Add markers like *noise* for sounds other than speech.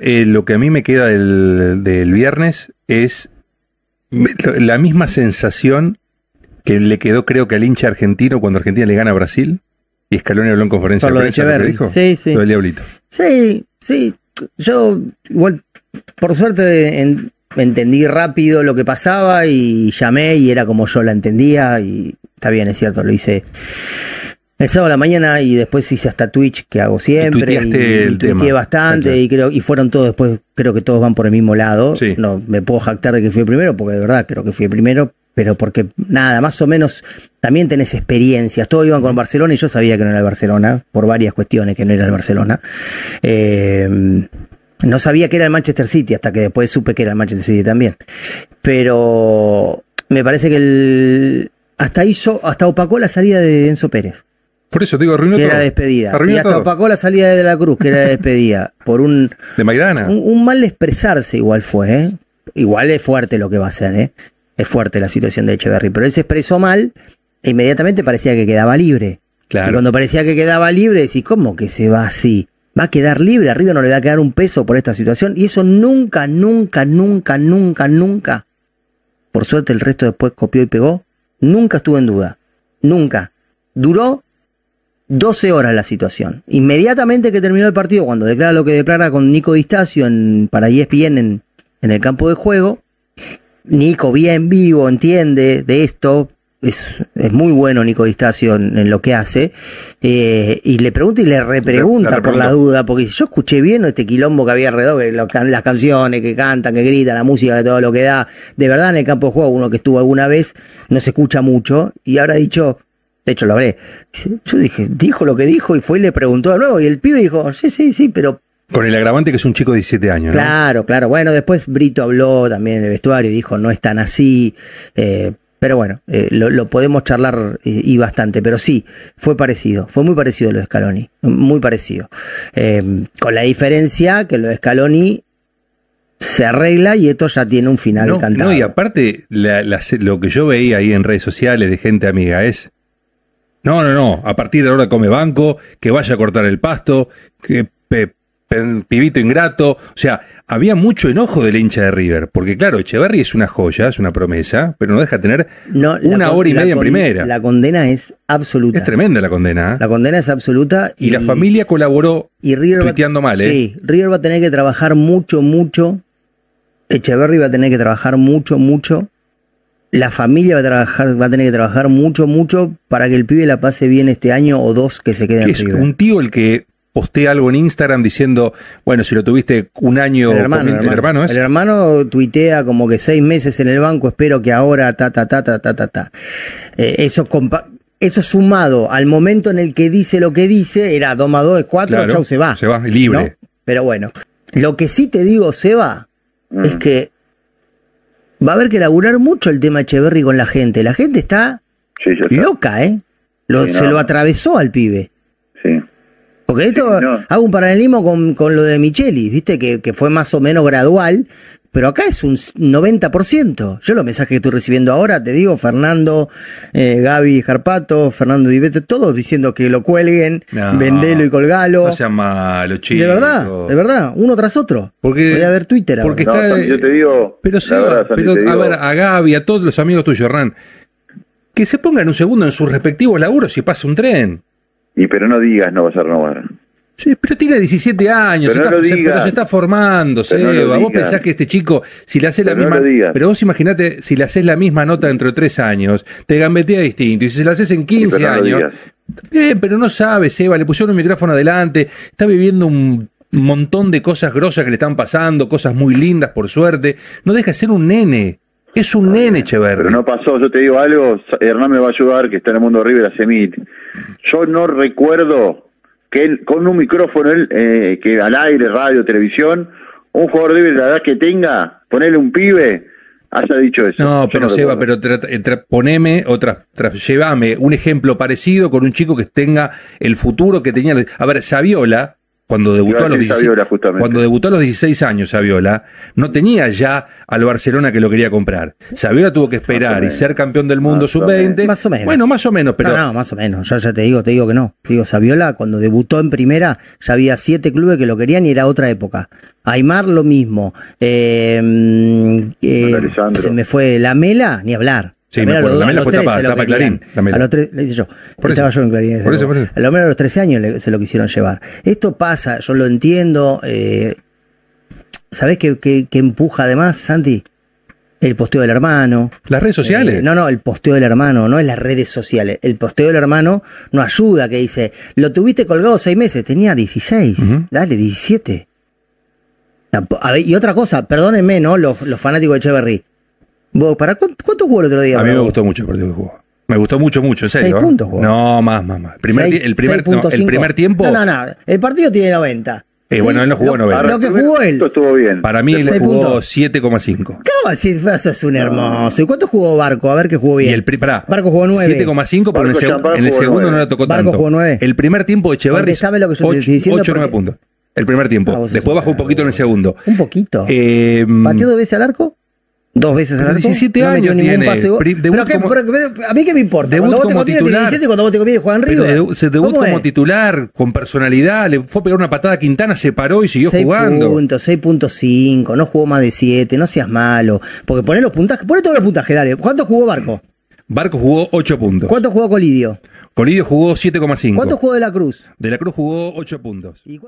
Eh, lo que a mí me queda del, viernes es la misma sensación que le quedó, creo que al hincha argentino cuando Argentina le gana a Brasil. Y escalón habló en conferencia prensa, Sí, sí. diablito. Sí, sí. Yo, igual, por suerte entendí rápido lo que pasaba y llamé y era como yo la entendía. Y está bien, es cierto, lo hice el sábado a la mañana y después hice hasta Twitch, que hago siempre. Y, bastante y creo y fueron todos después, creo que todos van por el mismo lado. No me puedo jactar de que fui el primero, porque de verdad creo que fui el primero, pero porque nada, más o menos también tenés experiencias. Todos iban con Barcelona y yo sabía que no era el Barcelona, por varias cuestiones que no era el Barcelona. Eh, no sabía que era el Manchester City hasta que después supe que era el Manchester City también. Pero me parece que el, hasta hizo, hasta opacó la salida de Enzo Pérez. Por eso digo, que era despedida. y hasta opacó la salida de, la Cruz, que era despedida. *laughs* por un. De Maidana. Un, mal expresarse, igual fue, ¿eh? Igual es fuerte lo que va a hacer, ¿eh? Es fuerte la situación de Echeverry. Pero él se expresó mal, e inmediatamente parecía que quedaba libre. Claro. cuando parecía que quedaba libre, decís, ¿cómo que se va así? Va a quedar libre, arriba no le va a quedar un peso por esta situación. Y eso nunca, nunca, nunca, nunca, nunca. Por suerte el resto después copió y pegó. Nunca estuvo en duda. Nunca. Duró 12 horas la situación. Inmediatamente que terminó el partido, cuando declara lo que declara con Nico Distacio en, para ESPN en, en el campo de juego, Nico bien vivo, entiende de esto, es, muy bueno Nico Distacio en, lo que hace, eh, y le pregunta y le repregunta por la duda, porque yo escuché bien este quilombo que había alrededor, las canciones que cantan, que gritan, la música, que todo lo que da, de verdad en el campo de juego, uno que estuvo alguna vez, no se escucha mucho, y habrá dicho, de hecho lo hablé, yo dije, dijo lo que dijo y fue y le preguntó de nuevo y el pibe dijo, sí, sí, sí, pero... Con el agravante que es un chico de 17 años. ¿no? Claro, claro. Bueno, después Brito habló también en el vestuario y dijo, no es tan así. Eh, pero bueno, eh, lo, podemos charlar eh, y, bastante, pero sí, fue parecido, fue muy parecido a lo de Scaloni, muy parecido. con la diferencia que lo de Scaloni se arregla y esto ya tiene un final no, y aparte, lo que yo veía ahí en redes sociales de gente amiga es no, no, no. A partir de ahora come banco, que vaya a cortar el pasto, que pibito ingrato. O sea, había mucho enojo del hincha de River. Porque, claro, Echeverry es una joya, es una promesa, pero no deja tener una hora y media en primera. La condena es absoluta. Es tremenda la condena. ¿eh? La condena es absoluta. Y, la familia colaboró y River mal, ¿eh? Sí, River va a tener que trabajar mucho, mucho. Echeverry va a tener que trabajar mucho, mucho la familia va a tener que trabajar mucho, mucho para que el pibe la pase bien este año o dos que se queden. Es un tío el que postea algo en Instagram diciendo, bueno, si lo tuviste un año, el hermano, el hermano, ¿el hermano, tuitea como que seis meses en el banco, espero que ahora, ta, ta, ta, ta, ta, ta, ta. Eh, eso, sumado al momento en el que dice lo que dice, era dos más cuatro, chau, se va. Se va, libre. Pero bueno, lo que sí te digo, se va es mm. que va a haber que laburar mucho el tema Echeverry con la gente. La gente está, loca, ¿eh? Se lo atravesó al pibe. Sí. Porque esto, hago un paralelismo con, con, lo de Michelis, ¿viste? Que, que, fue más o menos gradual, pero acá es un 90%. Yo los mensajes que estoy recibiendo ahora, te digo, Fernando, eh, Gaby Jarpato, Fernando Divete, todos diciendo que lo cuelguen, vendelo y colgalo. No sea malo, chico. De verdad, de verdad, uno tras otro. Porque, Voy a ver Twitter ahora. Porque está, yo te digo. Pero, a ver, a Gaby, a todos los amigos tuyos, Hernán, que se pongan un segundo en sus respectivos laburos y pasa un tren. Y pero no digas no va a ser renovar. Sí, pero tiene 17 años, pero se, está, se, está, formando, Seba. vos pensás que este chico, si le haces la misma. pero vos imaginate, si le haces la misma nota dentro de tres años, te gambetea distinto. Y si se la haces en 15 años. Bien, pero no sabe, Seba, le pusieron un micrófono adelante, está viviendo un montón de cosas grosas que le están pasando, cosas muy lindas, por suerte. No deja de ser un nene. Es un nene, Chever. Pero no pasó, yo te digo algo, Hernán me va a ayudar, que está en el mundo River hace Semit. Yo no recuerdo que él, con un micrófono, él, eh, que al aire, radio, televisión, un jugador de verdad que tenga, ponerle un pibe, haya dicho eso. No, pero no Seba, pero tra, poneme o llevame un ejemplo parecido con un chico que tenga el futuro que tenía. A ver, Saviola cuando debutó, a los 16, años Saviola, no tenía ya al Barcelona que lo quería comprar. Saviola tuvo que esperar y ser campeón del mundo sub-20. Más o menos. Bueno, más o menos, pero. No, no, más o menos. Yo ya te digo, te digo que no. digo, Saviola, cuando debutó en primera, ya había siete clubes que lo querían y era otra época. Aymar lo mismo. Eh, mm, eh, se me fue la mela, ni hablar. Sí, me acuerdo. También la fue A los le Estaba yo en Clarín. Por A lo menos a los 13 años se lo quisieron llevar. Esto pasa, yo lo entiendo. Eh, ¿Sabés qué, empuja además, Santi? El posteo del hermano. ¿Las redes sociales? Eh, no, no, el posteo del hermano, no es las redes sociales. El posteo del hermano no ayuda, que dice, lo tuviste colgado seis meses, tenía 16, dale, 17. y otra cosa, perdónenme, ¿no? Los, los fanáticos de Echeverry. ¿para cuánto, jugó el otro día? A mí me gustó mucho el partido que jugó. Me gustó mucho, mucho, en serio. Seis ¿eh? puntos, jugó. No, más, más, más. Primer el, primer, el primer tiempo. No, no, no. El partido tiene 90. Eh, bueno, él no jugó 90. Lo que jugó él. estuvo bien. Para mí, él jugó 7,5. ¿Cómo? Si eso es un hermoso. ¿Y cuánto jugó Barco? A ver qué jugó bien. Y el pará, Barco jugó 9. 7,5, pero en el, segundo no le tocó tanto. Barco jugó 9. El primer tiempo, Echeverri. ¿Sabes lo que yo 8, estoy 9 puntos. El primer tiempo. Ah, Después bajó un poquito en el segundo. Un poquito. Eh, ¿Pateó mm, dos veces al arco? Dos veces a 17 años tiene. Pase. pero, a mí qué me importa. Debut cuando vos como te titular. 17, cuando vos te Juan Rivas. se debut como titular, con personalidad, le fue a pegar una patada a Quintana, se paró y siguió 6 jugando. 6.5, no jugó más de 7, no seas malo. Porque poné los puntajes, poné todos los puntajes, dale. ¿Cuánto jugó Barco? Barco jugó 8 puntos. ¿Cuánto jugó Colidio? Colidio jugó 7,5. ¿Cuánto jugó De la Cruz? De la Cruz jugó 8 puntos. ¿Y